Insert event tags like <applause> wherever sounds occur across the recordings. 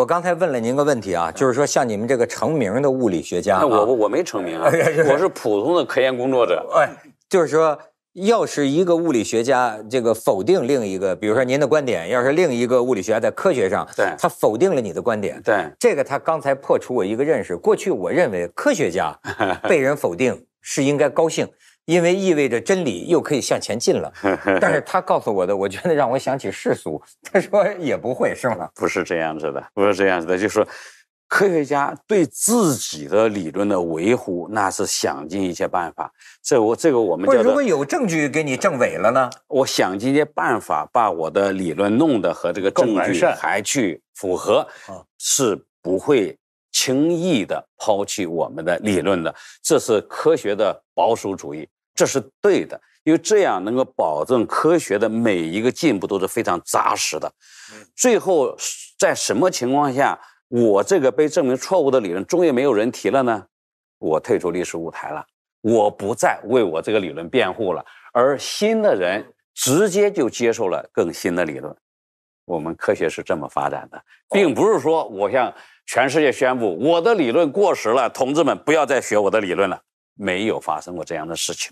我刚才问了您个问题啊，就是说像你们这个成名的物理学家，我我没成名啊，<laughs> 我是普通的科研工作者。哎，就是说，要是一个物理学家这个否定另一个，比如说您的观点，要是另一个物理学家在科学上，对，他否定了你的观点，对，这个他刚才破除我一个认识。过去我认为科学家 <laughs> 被人否定是应该高兴。因为意味着真理又可以向前进了，<laughs> 但是他告诉我的，我觉得让我想起世俗。<laughs> 他说也不会是吗？不是这样子的，不是这样子的，就是科学家对自己的理论的维护，那是想尽一切办法。这我这个我们不如果有证据给你证伪了呢？我想尽一些办法把我的理论弄得和这个证据还去符合，是不会轻易的抛弃我们的理论的，这是科学的保守主义。这是对的，因为这样能够保证科学的每一个进步都是非常扎实的。最后，在什么情况下，我这个被证明错误的理论终于没有人提了呢？我退出历史舞台了，我不再为我这个理论辩护了，而新的人直接就接受了更新的理论。我们科学是这么发展的，并不是说我向全世界宣布我的理论过时了，同志们不要再学我的理论了，没有发生过这样的事情。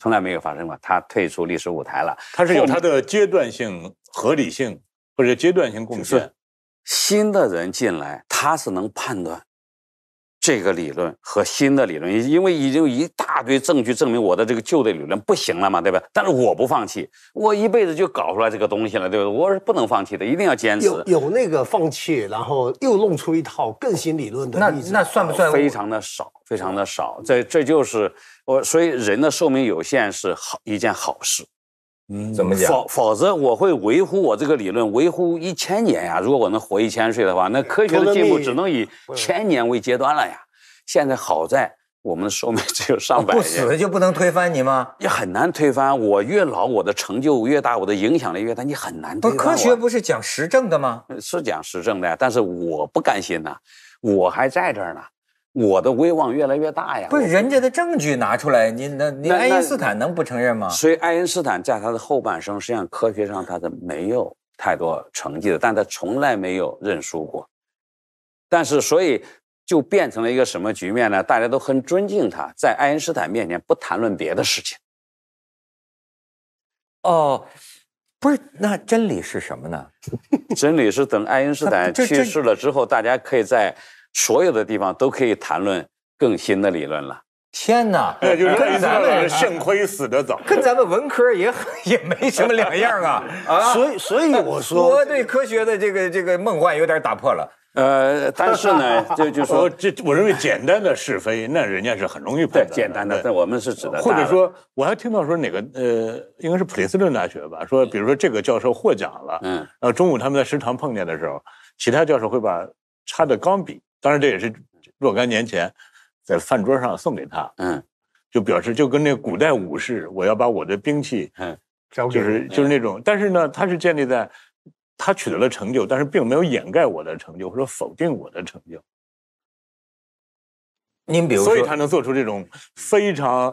从来没有发生过，他退出历史舞台了。他是有他的阶段性合理性，或者阶段性贡献。新的人进来，他是能判断。这个理论和新的理论，因为已经有一大堆证据证明我的这个旧的理论不行了嘛，对吧？但是我不放弃，我一辈子就搞出来这个东西了，对吧？我是不能放弃的，一定要坚持。有有那个放弃，然后又弄出一套更新理论的那那算不算？非常的少，非常的少。这这就是我，所以人的寿命有限是好一件好事。嗯，怎么讲？否否则我会维护我这个理论，维护一千年呀！如果我能活一千岁的话，那科学的进步只能以千年为阶段了呀。现在好在我们的寿命 <laughs> 只有上百年，不死就不能推翻你吗？也很难推翻。我越老，我的成就越大，我的影响力越大，你很难推翻。不，科学不是讲实证的吗？是讲实证的，呀，但是我不甘心呐，我还在这儿呢。我的威望越来越大呀！不是人家的证据拿出来，您那您爱因斯坦能不承认吗？所以爱因斯坦在他的后半生实际上科学上他是没有太多成绩的，但他从来没有认输过。但是所以就变成了一个什么局面呢？大家都很尊敬他，在爱因斯坦面前不谈论别的事情。哦，不是，那真理是什么呢？真理是等爱因斯坦去世了之后，大家可以在。所有的地方都可以谈论更新的理论了。天哪，<laughs> 那就是咱们肾亏死得早，跟咱们文科也很也没什么两样啊。<laughs> 啊，所以，所以我说我对科学的这个这个梦幻有点打破了。呃，但是呢，就就说这我认为简单的是非，那人家是很容易判断简单的。但我们是指的，或者说我还听到说哪个呃，应该是普林斯顿大学吧，说比如说这个教授获奖了，嗯，然后中午他们在食堂碰见的时候，其他教授会把插的钢笔。当然，这也是若干年前在饭桌上送给他，嗯，就表示就跟那古代武士，我要把我的兵器，嗯，就是就是那种，但是呢，他是建立在他取得了成就，但是并没有掩盖我的成就，或者否定我的成就。您比如，所以他能做出这种非常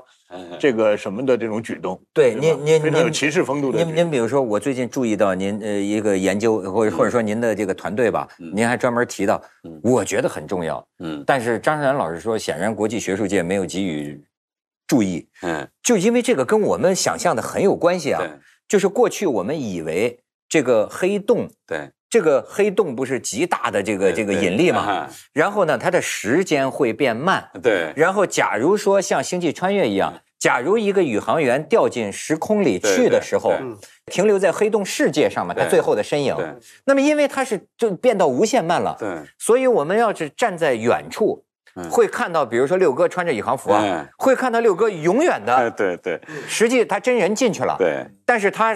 这个什么的这种举动。对，您您您有骑士风度的您。您比如说，我最近注意到您呃一个研究，或者或者说您的这个团队吧，您还专门提到，我觉得很重要。嗯，但是张善然老师说，显然国际学术界没有给予注意。嗯，就因为这个跟我们想象的很有关系啊，就是过去我们以为这个黑洞对，这个黑洞不是极大的这个这个引力嘛？然后呢，它的时间会变慢。对。然后，假如说像星际穿越一样，假如一个宇航员掉进时空里去的时候，停留在黑洞世界上嘛，他最后的身影。那么，因为它是就变到无限慢了。对。所以我们要是站在远处。会看到，比如说六哥穿着宇航服啊，会看到六哥永远的。对对。实际他真人进去了。对。但是他，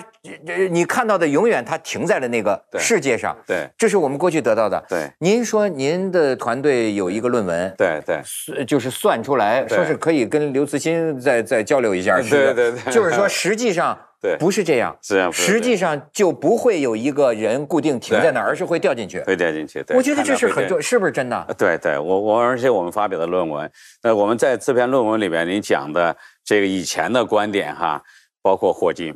呃，你看到的永远他停在了那个世界上。对。这是我们过去得到的。对。您说您的团队有一个论文。对对。就是算出来，说是可以跟刘慈欣再再交流一下，是吧？对对对。<laughs> 就是说，实际上。对，不是这样，实际上就不会有一个人固定停在那儿，而是会掉进去，会掉进去。我觉得这是很重，是不是真的？对对，我我而且我们发表的论文，那我们在这篇论文里面，你讲的这个以前的观点哈，包括霍金，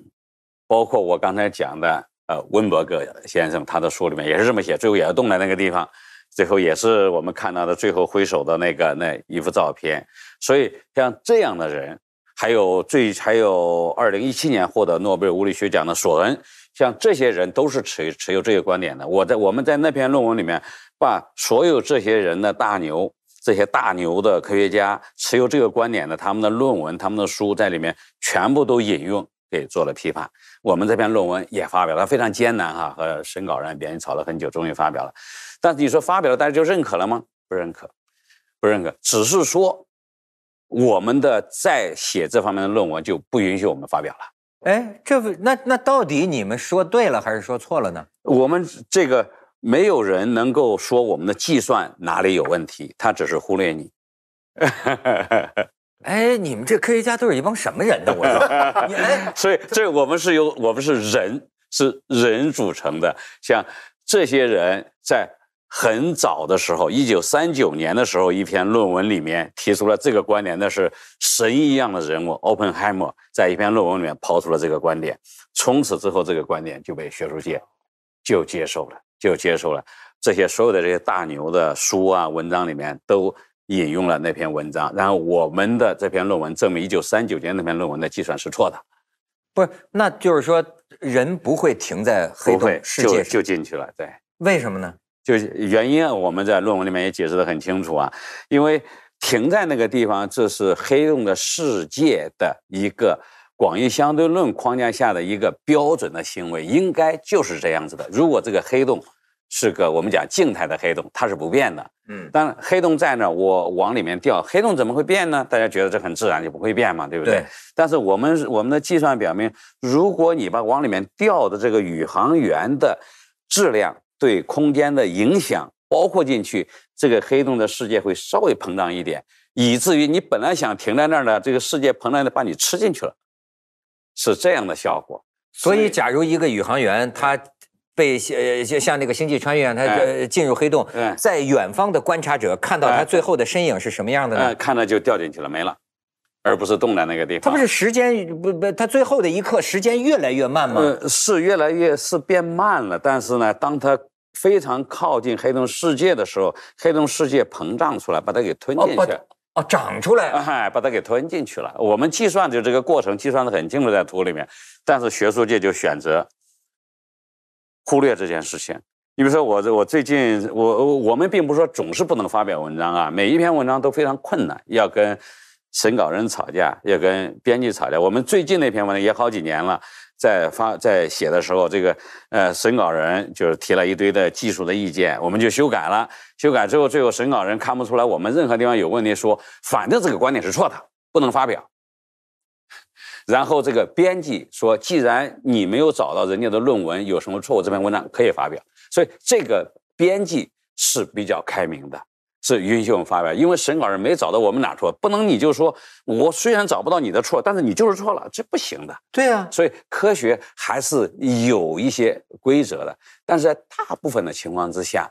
包括我刚才讲的呃温伯格先生，他的书里面也是这么写，最后也要动在那个地方，最后也是我们看到的最后挥手的那个那一幅照片。所以像这样的人。还有最还有二零一七年获得诺贝尔物理学奖的索恩，像这些人都是持持有这个观点的。我在我们在那篇论文里面，把所有这些人的大牛，这些大牛的科学家持有这个观点的，他们的论文、他们的书在里面全部都引用给做了批判。我们这篇论文也发表了，非常艰难哈，和审稿人别人吵了很久，终于发表了。但是你说发表了，大家就认可了吗？不认可，不认可，只是说。我们的在写这方面的论文就不允许我们发表了。哎，这那那到底你们说对了还是说错了呢？我们这个没有人能够说我们的计算哪里有问题，他只是忽略你。<laughs> 哎，你们这科学家都是一帮什么人呢？我说，<laughs> 所以这我们是由我们是人，是人组成的，像这些人在。很早的时候，一九三九年的时候，一篇论文里面提出了这个观点，那是神一样的人物，Oppenheimer 在一篇论文里面抛出了这个观点。从此之后，这个观点就被学术界就接受了，就接受了。这些所有的这些大牛的书啊、文章里面都引用了那篇文章。然后我们的这篇论文证明，一九三九年那篇论文的计算是错的。不，是，那就是说人不会停在黑洞世界，就就进去了，对。为什么呢？就原因啊，我们在论文里面也解释得很清楚啊，因为停在那个地方，这是黑洞的世界的一个广义相对论框架下的一个标准的行为，应该就是这样子的。如果这个黑洞是个我们讲静态的黑洞，它是不变的，嗯，但黑洞在那，我往里面掉，黑洞怎么会变呢？大家觉得这很自然就不会变嘛，对不对？对。但是我们我们的计算表明，如果你把往里面掉的这个宇航员的质量，对空间的影响包括进去，这个黑洞的世界会稍微膨胀一点，以至于你本来想停在那儿的这个世界膨胀的把你吃进去了，是这样的效果。所以，假如一个宇航员他被呃像那个星际穿越，他进入黑洞，在远方的观察者看到他最后的身影是什么样的呢？看着就掉进去了，没了。而不是动在那个地方，它不是时间不不，它最后的一刻时间越来越慢吗？是越来越是变慢了。但是呢，当它非常靠近黑洞世界的时候，黑洞世界膨胀出来，把它给吞进去哦，长出来，哎，把它给吞进去了。我们计算的这个过程，计算的很清楚在图里面，但是学术界就选择忽略这件事情。你比如说我我最近我我们并不是说总是不能发表文章啊，每一篇文章都非常困难，要跟。审稿人吵架，也跟编辑吵架。我们最近那篇文章也好几年了，在发在写的时候，这个呃，审稿人就是提了一堆的技术的意见，我们就修改了。修改之后，最后审稿人看不出来我们任何地方有问题，说反正这个观点是错的，不能发表。然后这个编辑说，既然你没有找到人家的论文有什么错误，这篇文章可以发表。所以这个编辑是比较开明的。是允许我们发表，因为审稿人没找到我们哪错，不能你就说我虽然找不到你的错，但是你就是错了，这不行的。对啊，所以科学还是有一些规则的，但是在大部分的情况之下，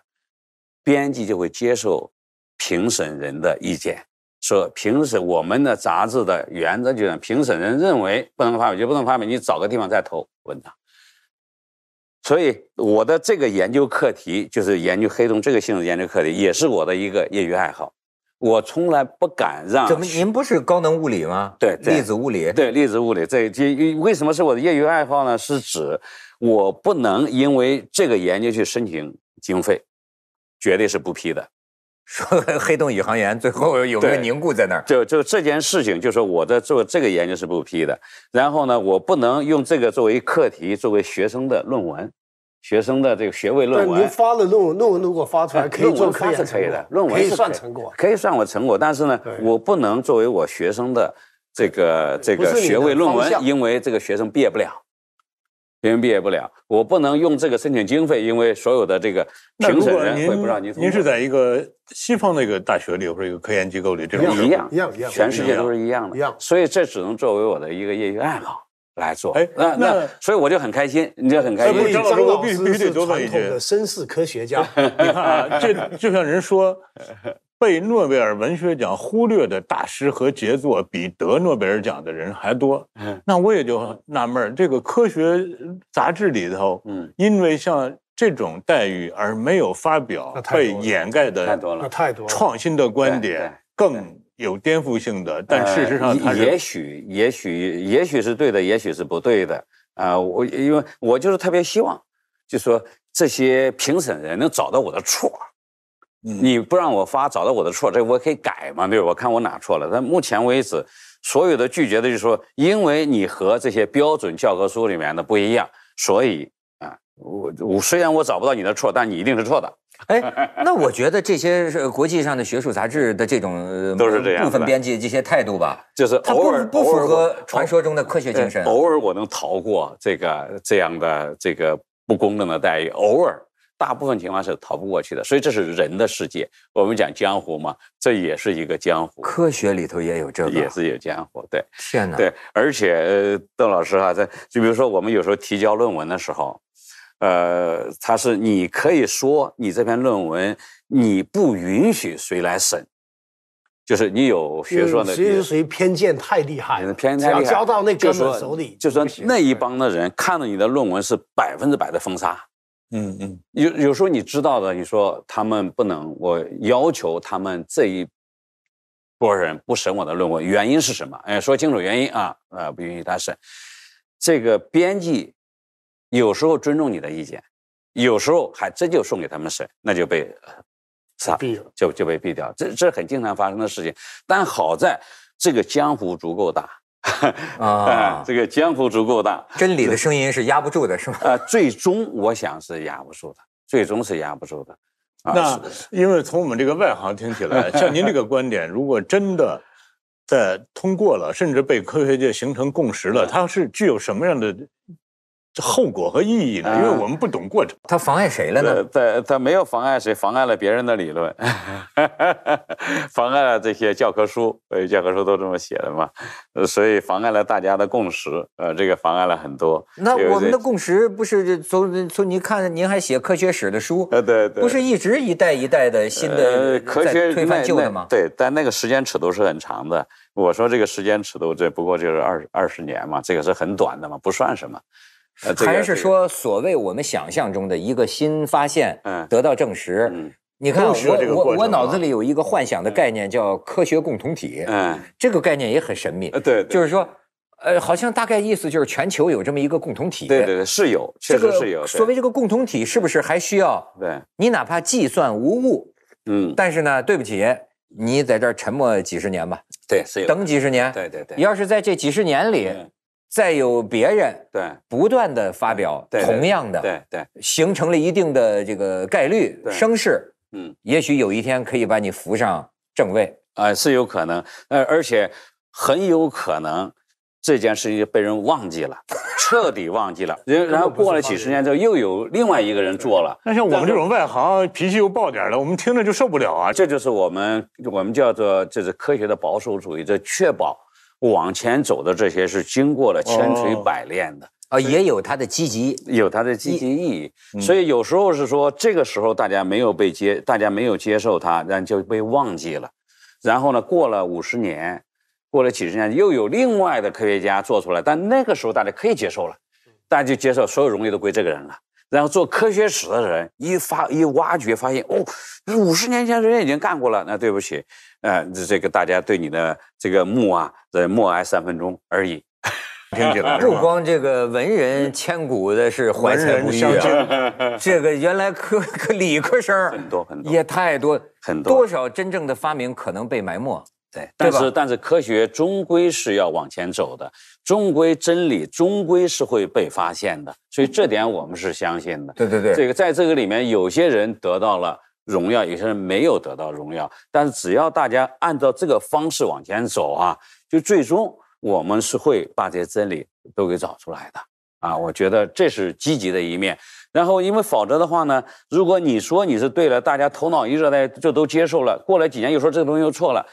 编辑就会接受评审人的意见，说评审我们的杂志的原则就是，评审人认为不能发表就不能发表，你找个地方再投文章。所以我的这个研究课题就是研究黑洞这个性质研究课题，也是我的一个业余爱好。我从来不敢让怎么您不是高能物理吗？对，粒子物理。对，粒子物理。这这为什么是我的业余爱好呢？是指我不能因为这个研究去申请经费，绝对是不批的。说黑洞宇航员最后有没有凝固在那儿？就就这件事情，就说我在做这个研究是不批的。然后呢，我不能用这个作为课题，作为学生的论文、学生的这个学位论文。您发了论文，论文如果发出来，可以做科研，可以算成果，可以算我成果。但是呢，我不能作为我学生的这个这个学位论文，因为这个学生毕业不了。别人毕业不了，我不能用这个申请经费，因为所有的这个评审人会不让你。您是在一个西方的一个大学里或者一个科研机构里，这种一样一样一样，全世界都是一样的。一样，所以这只能作为我的一个业余爱好来做。哎，那那，所以我就很开心，你就很开心。所以张老师我必须多传统的绅士科学家，<laughs> 你看啊，这就像人说。被诺贝尔文学奖忽略的大师和杰作比得诺贝尔奖的人还多，嗯，那我也就纳闷这个科学杂志里头，嗯，因为像这种待遇而没有发表、被掩盖的太多了，创新的观点更有颠覆性的，但事实上，也许、也许、也许是对的，也许是不对的啊！我因为我就是特别希望，就说这些评审人能找到我的错。你不让我发，找到我的错，这我可以改嘛？对吧？我看我哪错了。但目前为止，所有的拒绝的就是说，因为你和这些标准教科书里面的不一样，所以啊，我我虽然我找不到你的错，但你一定是错的。哎，<laughs> 那我觉得这些是国际上的学术杂志的这种 <laughs> 都是这样部分编辑这些态度吧，就是偶尔不符合传说中的科学精神。偶尔我能逃过这个这样的这个不公正的待遇，偶尔。大部分情况是逃不过去的，所以这是人的世界。我们讲江湖嘛，这也是一个江湖。科学里头也有这个，也是有江湖。对，天哪！对，而且邓老师哈，在就比如说我们有时候提交论文的时候，呃，他是你可以说你这篇论文，你不允许谁来审，就是你有学说的，实谁谁属于偏见太厉害，偏见太厉害，交到那哥们手里，就说那一帮的人看到你的论文是百分之百的封杀。嗯嗯，有有时候你知道的，你说他们不能，我要求他们这一波人不审我的论文，原因是什么？哎，说清楚原因啊！啊，不允许他审。这个编辑有时候尊重你的意见，有时候还真就送给他们审，那就被杀毙了，就就被毙掉。这这很经常发生的事情。但好在这个江湖足够大。<laughs> 啊，这个江湖足够大，真理的声音是压不住的，是吗？啊，最终我想是压不住的，最终是压不住的。那因为从我们这个外行听起来，<laughs> 像您这个观点，如果真的在通过了，甚至被科学界形成共识了，它是具有什么样的？这后果和意义呢？因为我们不懂过程，它妨碍谁了呢？在它没有妨碍谁，妨碍了别人的理论，<laughs> 妨碍了这些教科书。呃，教科书都这么写的嘛，所以妨碍了大家的共识。呃，这个妨碍了很多。那我们的共识不是从从你看，您还写科学史的书，呃，对，不是一直一代一代的新的科学推翻旧的吗？对，但那个时间尺度是很长的。我说这个时间尺度，这不过就是二二十年嘛，这个是很短的嘛，不算什么。还是说，所谓我们想象中的一个新发现得到证实？你看，我我我脑子里有一个幻想的概念，叫科学共同体。嗯，这个概念也很神秘。呃，对，就是说，呃，好像大概意思就是全球有这么一个共同体。对对对，是有，确实是有。所谓这个共同体，是不是还需要？对，你哪怕计算无误，嗯，但是呢，对不起，你在这儿沉默几十年吧？对，是有。等几十年？对对对。要是在这几十年里。再有别人对不断的发表同样的对对，形成了一定的这个概率声势，嗯，也许有一天可以把你扶上正位啊，是有可能，呃，而且很有可能这件事情被人忘记了，彻底忘记了，<laughs> 然后过了几十年之后又有另外一个人做了。那像我们这种外行脾气又爆点的，我们听着就受不了啊！这就是我们我们叫做这是科学的保守主义，这确保。往前走的这些是经过了千锤百炼的啊，也有它的积极，有它的积极意义。所以有时候是说，这个时候大家没有被接，大家没有接受它，后就被忘记了。然后呢，过了五十年，过了几十年，又有另外的科学家做出来，但那个时候大家可以接受了，大家就接受，所有荣誉都归这个人了。然后做科学史的人一发一挖掘，发现哦，五十年前人家已经干过了。那对不起，呃，这个大家对你的这个墓啊，默哀三分钟而已。<laughs> 听起来不光这个文人千古的是怀才不遇啊，<laughs> 这个原来科科理科生多，也太多，多少真正的发明可能被埋没。对，但是但是科学终归是要往前走的，终归真理终归是会被发现的，所以这点我们是相信的。对对对，这个在这个里面，有些人得到了荣耀，有些人没有得到荣耀。但是只要大家按照这个方式往前走啊，就最终我们是会把这些真理都给找出来的啊。我觉得这是积极的一面。然后因为否则的话呢，如果你说你是对了，大家头脑一热，大家就都接受了。过了几年又说这个东西又错了。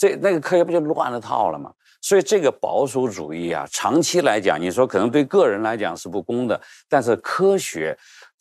这那个科学不就乱了套了吗？所以这个保守主义啊，长期来讲，你说可能对个人来讲是不公的，但是科学，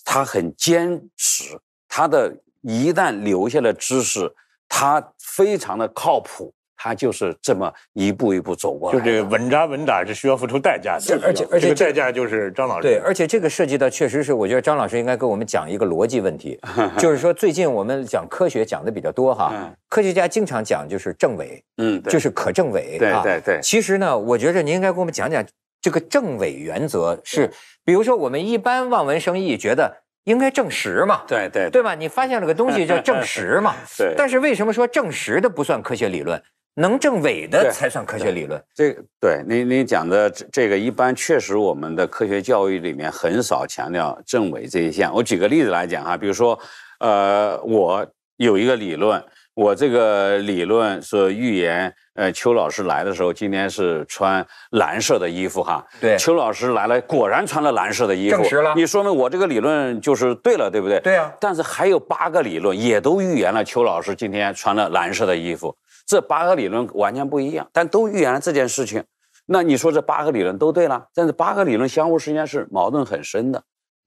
它很坚持，它的一旦留下了知识，它非常的靠谱。他就是这么一步一步走过来，就是稳扎稳打，是需要付出代价的。而且而且代价就是张老师对，而且这个涉及到确实是，我觉得张老师应该跟我们讲一个逻辑问题，<laughs> 就是说最近我们讲科学讲的比较多哈，科学家经常讲就是证伪，嗯，就是可证伪，对对对。其实呢，我觉着您应该跟我们讲讲这个证伪原则是，比如说我们一般望文生义觉得应该证实嘛，对对对吧？你发现了个东西叫证实嘛，<laughs> 对。但是为什么说证实的不算科学理论？能证伪的才算科学理论。这对您您讲的这这个一般确实，我们的科学教育里面很少强调证伪这一项。我举个例子来讲哈，比如说，呃，我有一个理论，我这个理论是预言，呃，邱老师来的时候今天是穿蓝色的衣服哈。对。邱老师来了，果然穿了蓝色的衣服。证实了。你说明我这个理论就是对了，对不对？对啊。但是还有八个理论也都预言了邱老师今天穿了蓝色的衣服。这八个理论完全不一样，但都预言了这件事情。那你说这八个理论都对了？但是八个理论相互之间是矛盾很深的，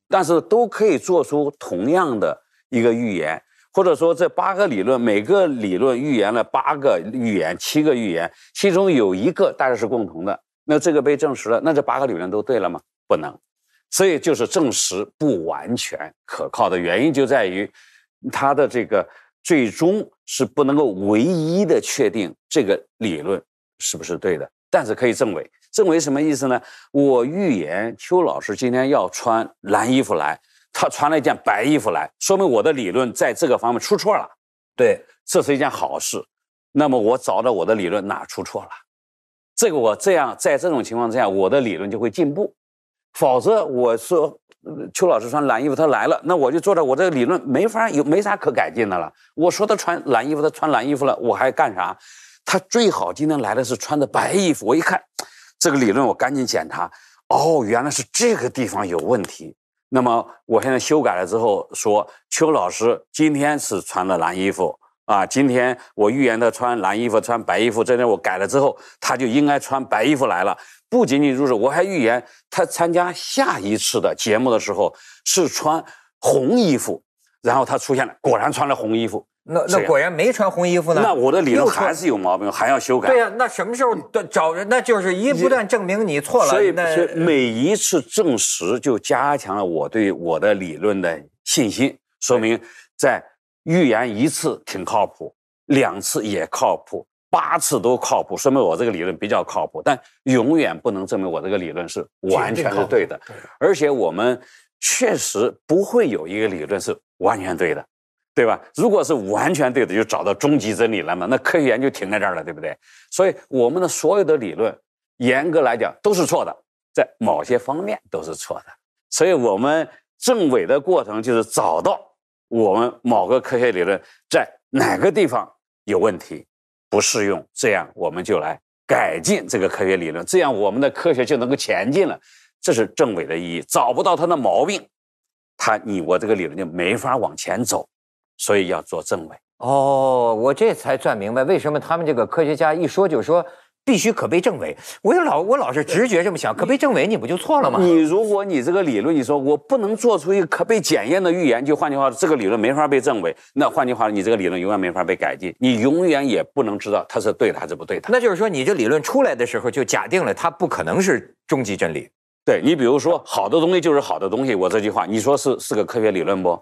但是都可以做出同样的一个预言，或者说这八个理论每个理论预言了八个预言、七个预言，其中有一个大概是共同的。那这个被证实了，那这八个理论都对了吗？不能。所以就是证实不完全可靠的原因就在于它的这个。最终是不能够唯一的确定这个理论是不是对的，但是可以证伪。证伪什么意思呢？我预言邱老师今天要穿蓝衣服来，他穿了一件白衣服来，说明我的理论在这个方面出错了。对，这是一件好事。那么我找到我的理论哪出错了？这个我这样，在这种情况之下，我的理论就会进步。否则我说邱老师穿蓝衣服，他来了，那我就坐着，我这个理论没法有没啥可改进的了。我说他穿蓝衣服，他穿蓝衣服了，我还干啥？他最好今天来的是穿的白衣服，我一看，这个理论我赶紧检查，哦，原来是这个地方有问题。那么我现在修改了之后，说邱老师今天是穿了蓝衣服。啊，今天我预言他穿蓝衣服，穿白衣服。这天我改了之后，他就应该穿白衣服来了。不仅仅如此，我还预言他参加下一次的节目的时候是穿红衣服。然后他出现了，果然穿了红衣服。那那果然没穿红衣服呢？那我的理论还是有毛病，还要修改。对呀，那什么时候找人？那就是一不断证明你错了。所以每一次证实就加强了我对我的理论的信心，说明在。预言一次挺靠谱，两次也靠谱，八次都靠谱，说明我这个理论比较靠谱。但永远不能证明我这个理论是完全是对的。对，而且我们确实不会有一个理论是完全对的，对吧？如果是完全对的，就找到终极真理了嘛？那科学研究停在这儿了，对不对？所以我们的所有的理论，严格来讲都是错的，在某些方面都是错的。所以我们证伪的过程就是找到。我们某个科学理论在哪个地方有问题，不适用，这样我们就来改进这个科学理论，这样我们的科学就能够前进了。这是政委的意义，找不到他的毛病，他你我这个理论就没法往前走，所以要做政委。哦，我这才算明白，为什么他们这个科学家一说就说。必须可被证伪。我老，我老是直觉这么想，可被证伪，你不就错了吗？你如果你这个理论，你说我不能做出一个可被检验的预言，就换句话说，这个理论没法被证伪，那换句话说，你这个理论永远没法被改进，你永远也不能知道它是对的还是不对的。那就是说，你这理论出来的时候，就假定了它不可能是终极真理。对你，比如说，好的东西就是好的东西，我这句话，你说是是个科学理论不？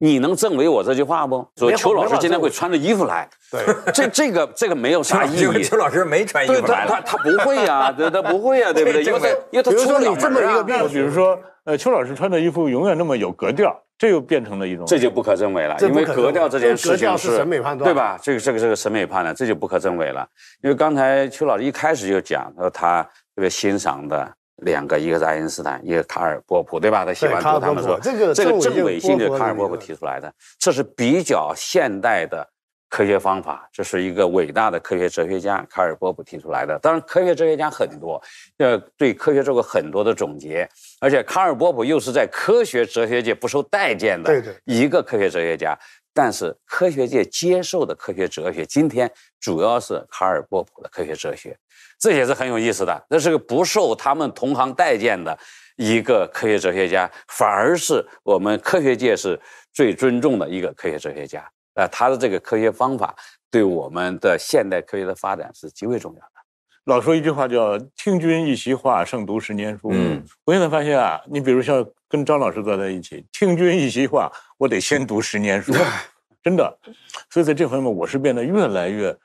你能证伪我这句话不？说邱老师今天会穿着衣服来，对，<laughs> 这这个这个没有啥意义。<laughs> 邱老师没穿衣服来，他他不会呀，<laughs> 他他不会呀，对不对？因为因为他说你这么一个变，比如说呃，邱老师穿的衣服永远那么有格调，这又变成了一种这就不可证伪了，因为格调这件事情是审美判断，对吧？这个这个这个审美判断这就不可证伪了，因为刚才邱老师一开始就讲，他说他特别欣赏的。两个，一个是爱因斯坦，一个卡尔波普，对吧？他喜欢读他们说，这个这个真伪性的卡尔波普提出来的，这是比较现代的科学方法。这是一个伟大的科学哲学家卡尔波普提出来的。当然，科学哲学家很多，呃，对科学做过很多的总结。而且，卡尔波普又是在科学哲学界不受待见的，一个科学哲学家。但是，科学界接受的科学哲学，今天主要是卡尔波普的科学哲学。这也是很有意思的，那是个不受他们同行待见的，一个科学哲学家，反而是我们科学界是最尊重的一个科学哲学家。啊，他的这个科学方法对我们的现代科学的发展是极为重要的。老说一句话叫“听君一席话，胜读十年书”。嗯，我现在发现啊，你比如像跟张老师坐在一起，听君一席话，我得先读十年书，<laughs> 真的。所以在这方面，我是变得越来越。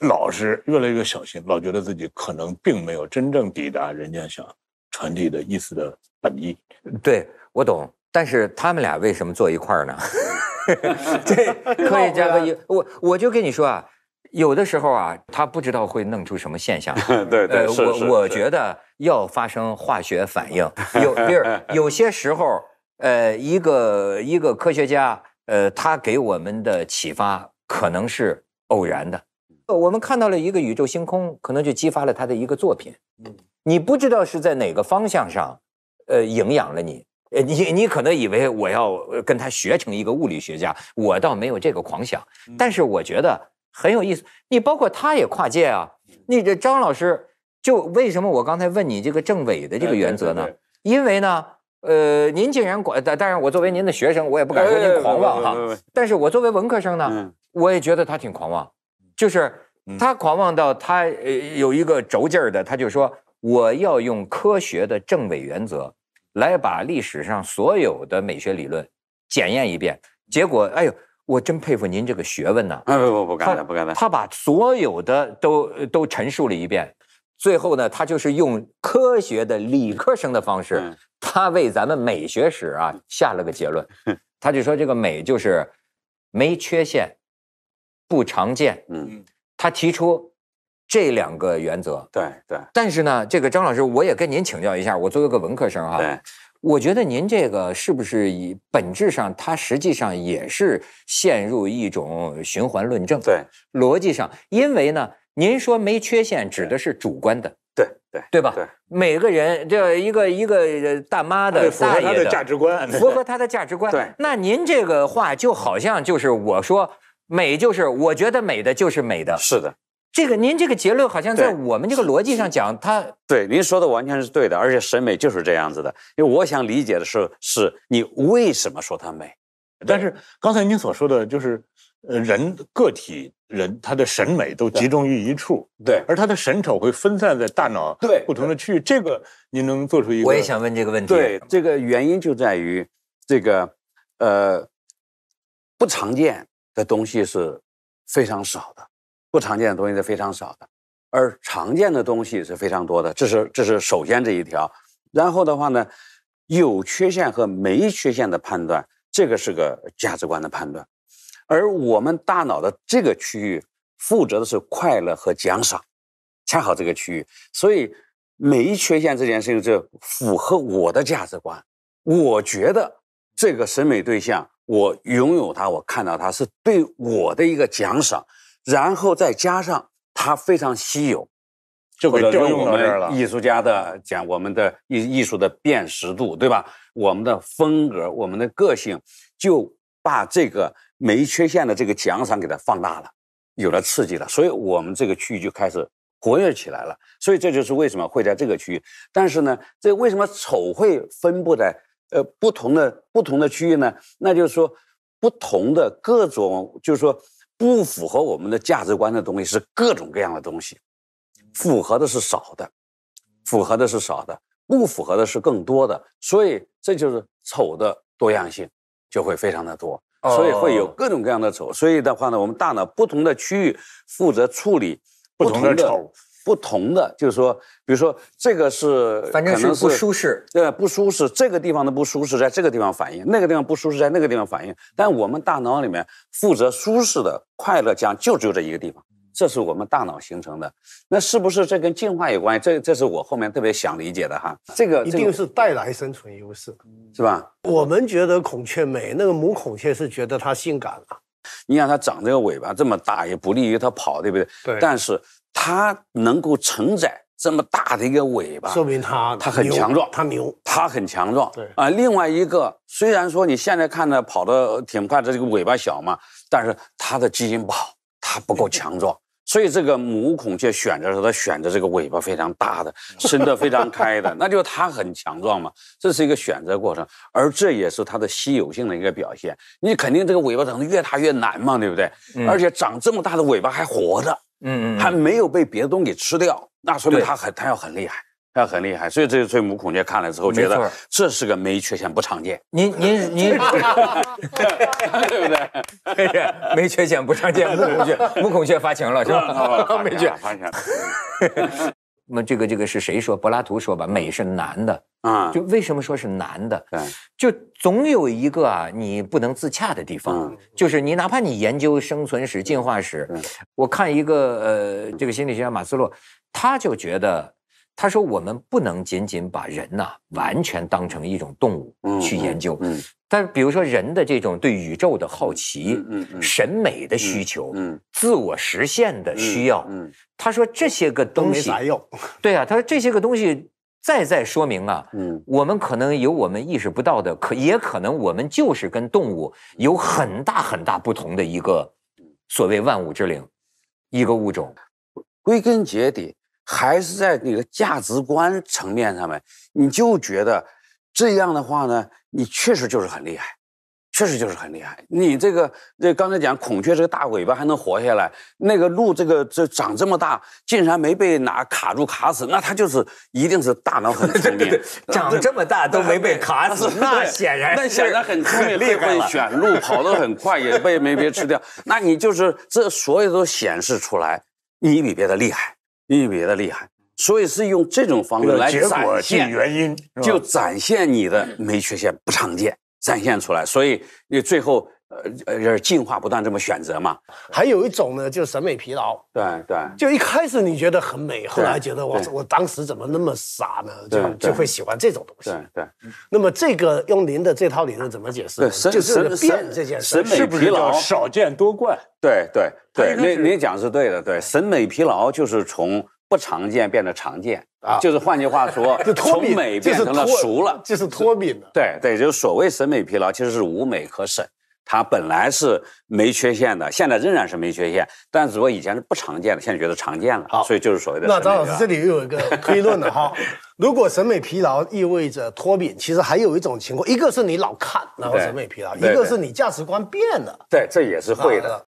老是越来越小心，老觉得自己可能并没有真正抵达人家想传递的意思的本意。对我懂，但是他们俩为什么坐一块儿呢？对，科学家，我我就跟你说啊，有的时候啊，他不知道会弄出什么现象。<laughs> 对对，是我我觉得要发生化学反应，有比如 <laughs> 有些时候，呃，一个一个科学家，呃，他给我们的启发可能是偶然的。我们看到了一个宇宙星空，可能就激发了他的一个作品。嗯，你不知道是在哪个方向上，呃，营养了你。呃，你你可能以为我要跟他学成一个物理学家，我倒没有这个狂想。但是我觉得很有意思。你包括他也跨界啊。你这张老师，就为什么我刚才问你这个政委的这个原则呢？因为呢，呃，您竟然管，当然我作为您的学生，我也不敢说您狂妄哈。但是我作为文科生呢，我也觉得他挺狂妄。就是他狂妄到他呃有一个轴劲儿的，他就说我要用科学的政委原则来把历史上所有的美学理论检验一遍。结果，哎呦，我真佩服您这个学问呢！<laughs> 哎不不不，干了不敢了。他把所有的都都陈述了一遍，最后呢，他就是用科学的理科生的方式，他为咱们美学史啊下了个结论。<laughs> 他就说这个美就是没缺陷。不常见，嗯，他提出这两个原则，对对。但是呢，这个张老师，我也跟您请教一下。我作为一个文科生哈，对，我觉得您这个是不是以本质上，它实际上也是陷入一种循环论证，对，逻辑上，因为呢，您说没缺陷指的是主观的，对对对吧？对，每个人这一个一个大妈的，符合他的价值观，符合他的价值观。<laughs> 对，那您这个话就好像就是我说。美就是我觉得美的就是美的，是的。这个您这个结论好像在我们这个逻辑上讲，他对您说的完全是对的，而且审美就是这样子的。因为我想理解的是，是你为什么说它美？但是刚才您所说的就是，呃，人个体人他的审美都集中于一处，对，而他的审丑会分散在大脑对不同的区域。这个您能做出一？个？我也想问这个问题。对，这个原因就在于这个呃不常见。的东西是非常少的，不常见的东西是非常少的，而常见的东西是非常多的。这是这是首先这一条。然后的话呢，有缺陷和没缺陷的判断，这个是个价值观的判断。而我们大脑的这个区域负责的是快乐和奖赏，恰好这个区域，所以没缺陷这件事情就符合我的价值观。我觉得这个审美对象。我拥有它，我看到它是对我的一个奖赏，然后再加上它非常稀有，就给调用我这了。艺术家的讲我们的艺艺术的辨识度，对吧？我们的风格、我们的个性，就把这个没缺陷的这个奖赏给它放大了，有了刺激了，所以我们这个区域就开始活跃起来了。所以这就是为什么会在这个区域。但是呢，这为什么丑会分布在？呃，不同的不同的区域呢，那就是说，不同的各种，就是说，不符合我们的价值观的东西是各种各样的东西，符合的是少的，符合的是少的，不符合的是更多的，所以这就是丑的多样性就会非常的多，所以会有各种各样的丑，所以的话呢，我们大脑不同的区域负责处理不同的丑。不同的就是说，比如说这个是反正是不舒适，对，不舒适。这个地方的不舒适，在这个地方反应，那个地方不舒适，在那个地方反应，但我们大脑里面负责舒适的快乐将就只有这一个地方，这是我们大脑形成的。那是不是这跟进化有关系？这这是我后面特别想理解的哈。这个一定是带来生存优势，是吧？我们觉得孔雀美，那个母孔雀是觉得它性感了。你看它长这个尾巴这么大，也不利于它跑，对不对？对。但是。它能够承载这么大的一个尾巴，说明它它很强壮，它牛，它很强壮。对啊，另外一个，虽然说你现在看呢，跑的挺快，的，这个尾巴小嘛，但是它的基因不好，它不够强壮，所以这个母孔雀选择时，它选择这个尾巴非常大的、<laughs> 伸的非常开的，那就它很强壮嘛。这是一个选择过程，而这也是它的稀有性的一个表现。你肯定这个尾巴长得越大越难嘛，对不对？而且长这么大的尾巴还活着。嗯，嗯，它没有被别的东西吃掉，那说明它很，它要很厉害，要很厉害。所以这所以母孔雀看了之后，觉得这是个没缺陷、不常见。您您您，<laughs> 对不对？<laughs> 没缺陷、不常见，母孔雀，母孔雀发情了，是吧？<laughs> 没缺陷发情。那么这个这个是谁说？柏拉图说吧，美是难的啊。就为什么说是难的？对，就总有一个啊，你不能自洽的地方。就是你哪怕你研究生存史、进化史，我看一个呃，这个心理学家马斯洛，他就觉得。他说：“我们不能仅仅把人呐完全当成一种动物去研究，但比如说人的这种对宇宙的好奇、审美的需求、自我实现的需要，他说这些个东西，<laughs> 对啊，他说这些个东西再再说明啊，我们可能有我们意识不到的可，也可能我们就是跟动物有很大很大不同的一个所谓万物之灵，一个物种。归根结底。”还是在那个价值观层面上面，你就觉得这样的话呢，你确实就是很厉害，确实就是很厉害。你这个这刚才讲孔雀这个大尾巴还能活下来，那个鹿这个这长这么大竟然没被哪卡住卡死，那它就是一定是大脑很 <laughs> 聪明，长这么大都没被卡死，<laughs> 那显然那显然很聪明，<laughs> 厉害。选鹿跑得很快，也被没被吃掉，那你就是这所有都显示出来，你比别的厉害。一别的厉害，所以是用这种方式来展现，就展现你的没缺陷不常见，展现出来，所以你最后。呃呃，就是进化不断这么选择嘛。还有一种呢，就是审美疲劳。对对，就一开始你觉得很美，后来觉得我我当时怎么那么傻呢？就就会喜欢这种东西。对对。那么这个用您的这套理论怎么解释？就是变这件事。审美疲劳，少见多怪。对对对，您您讲是对的。对，审美疲劳就是从不常见变得常见啊。就是换句话说，<laughs> 从美变成了熟了，就是脱敏了。对对，就是所谓审美疲劳，其实是无美可审。它本来是没缺陷的，现在仍然是没缺陷，但只不过以前是不常见的，现在觉得常见了，所以就是所谓的。那张老师这里又有一个推论了哈，<laughs> 如果审美疲劳意味着脱敏，其实还有一种情况，一个是你老看，然后审美疲劳；一个是你价值观变了，对，这也是会的。